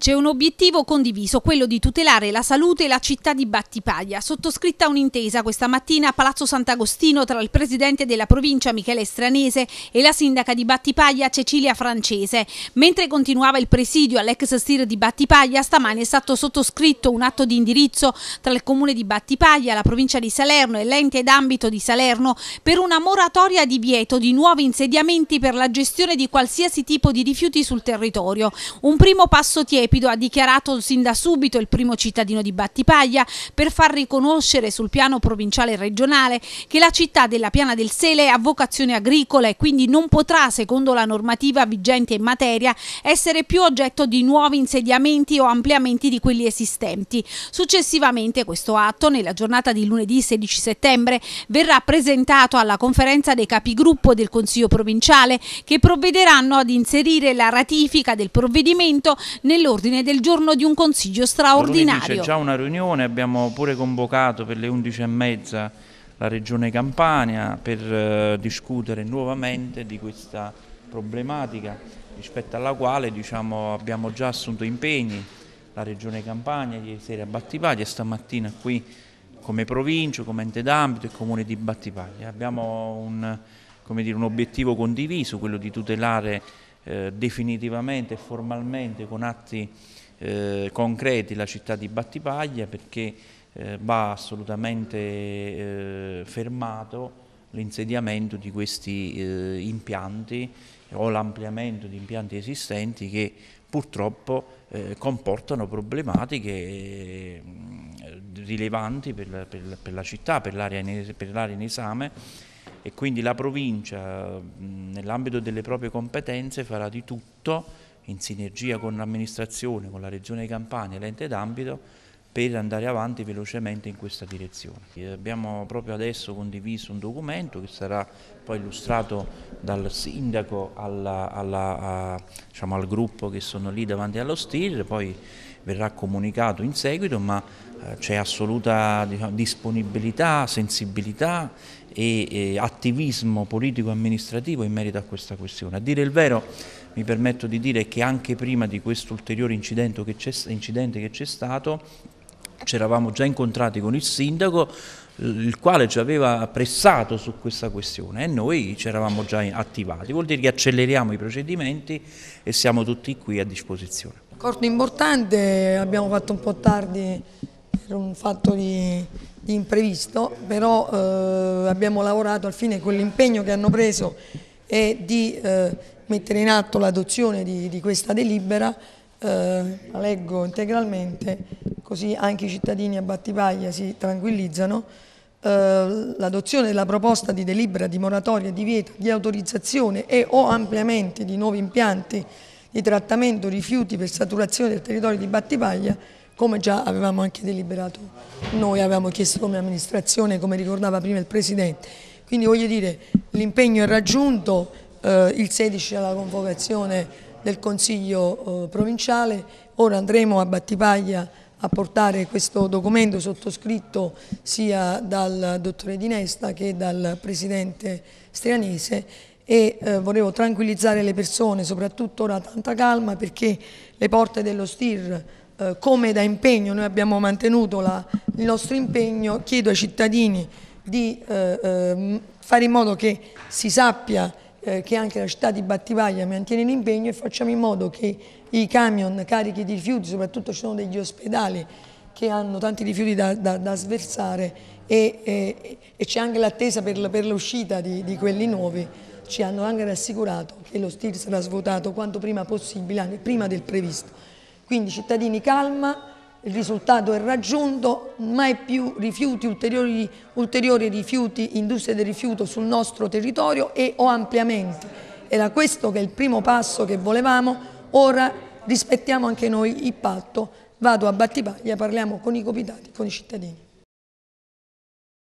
C'è un obiettivo condiviso, quello di tutelare la salute e la città di Battipaglia. Sottoscritta un'intesa questa mattina a Palazzo Sant'Agostino tra il presidente della provincia Michele Stranese e la sindaca di Battipaglia Cecilia Francese. Mentre continuava il presidio all'ex STIR di Battipaglia, stamani è stato sottoscritto un atto di indirizzo tra il comune di Battipaglia, la provincia di Salerno e l'ente d'ambito di Salerno per una moratoria di vieto di nuovi insediamenti per la gestione di qualsiasi tipo di rifiuti sul territorio. Un primo passo tiepido Lepido ha dichiarato sin da subito il primo cittadino di Battipaglia per far riconoscere sul piano provinciale e regionale che la città della Piana del Sele ha vocazione agricola e quindi non potrà, secondo la normativa vigente in materia, essere più oggetto di nuovi insediamenti o ampliamenti di quelli esistenti. Successivamente questo atto, nella giornata di lunedì 16 settembre, verrà presentato alla conferenza dei capigruppo del Consiglio provinciale che provvederanno ad inserire la ratifica del provvedimento nell'ordine all'ordine del giorno di un consiglio straordinario. C'è già una riunione, abbiamo pure convocato per le 11.30 la Regione Campania per eh, discutere nuovamente di questa problematica rispetto alla quale diciamo, abbiamo già assunto impegni. La Regione Campania ieri sera a Battipaglia e stamattina qui come provincia, come ente d'ambito e comune di Battipaglia. Abbiamo un, dire, un obiettivo condiviso, quello di tutelare eh, definitivamente e formalmente con atti eh, concreti la città di Battipaglia perché eh, va assolutamente eh, fermato l'insediamento di questi eh, impianti o l'ampliamento di impianti esistenti che purtroppo eh, comportano problematiche rilevanti per la, per la città, per l'area in, in esame e quindi la provincia nell'ambito delle proprie competenze farà di tutto in sinergia con l'amministrazione, con la regione Campania e l'ente d'ambito per andare avanti velocemente in questa direzione. Abbiamo proprio adesso condiviso un documento che sarà poi illustrato dal sindaco alla, alla, a, diciamo, al gruppo che sono lì davanti allo STIR, poi verrà comunicato in seguito, ma eh, c'è assoluta diciamo, disponibilità, sensibilità e, e attivismo politico-amministrativo in merito a questa questione. A dire il vero, mi permetto di dire che anche prima di questo ulteriore incidente che c'è stato, ci eravamo già incontrati con il sindaco, il quale ci aveva pressato su questa questione e noi ci eravamo già attivati. Vuol dire che acceleriamo i procedimenti e siamo tutti qui a disposizione. Corto importante, abbiamo fatto un po' tardi per un fatto di, di imprevisto, però eh, abbiamo lavorato al fine con l'impegno che hanno preso è di eh, mettere in atto l'adozione di, di, questa delibera, eh, la leggo integralmente, così anche i cittadini a Battipaglia si tranquillizzano, eh, l'adozione della proposta di delibera di moratoria di vieta, di autorizzazione e o ampliamenti di nuovi impianti di trattamento rifiuti per saturazione del territorio di Battipaglia come già avevamo anche deliberato noi, avevamo chiesto come amministrazione, come ricordava prima il Presidente. Quindi voglio dire, l'impegno è raggiunto, eh, il 16 alla convocazione del Consiglio eh, provinciale, ora andremo a Battipaglia a portare questo documento sottoscritto sia dal dottore Di Nesta che dal Presidente Strianese e eh, volevo tranquillizzare le persone, soprattutto ora tanta calma perché le porte dello STIR eh, come da impegno, noi abbiamo mantenuto la, il nostro impegno, chiedo ai cittadini di eh, ehm, fare in modo che si sappia eh, che anche la città di Battivaglia mantiene l'impegno e facciamo in modo che i camion carichi di rifiuti, soprattutto ci sono degli ospedali che hanno tanti rifiuti da, da, da sversare e, e, e c'è anche l'attesa per, per l'uscita di, di quelli nuovi ci hanno anche rassicurato che lo stile sarà svuotato quanto prima possibile, anche prima del previsto. Quindi cittadini calma, il risultato è raggiunto, mai più rifiuti, ulteriori, ulteriori rifiuti, industrie del rifiuto sul nostro territorio e o ampliamenti. Era questo che è il primo passo che volevamo, ora rispettiamo anche noi il patto, vado a Battipaglia, parliamo con i copitati, con i cittadini.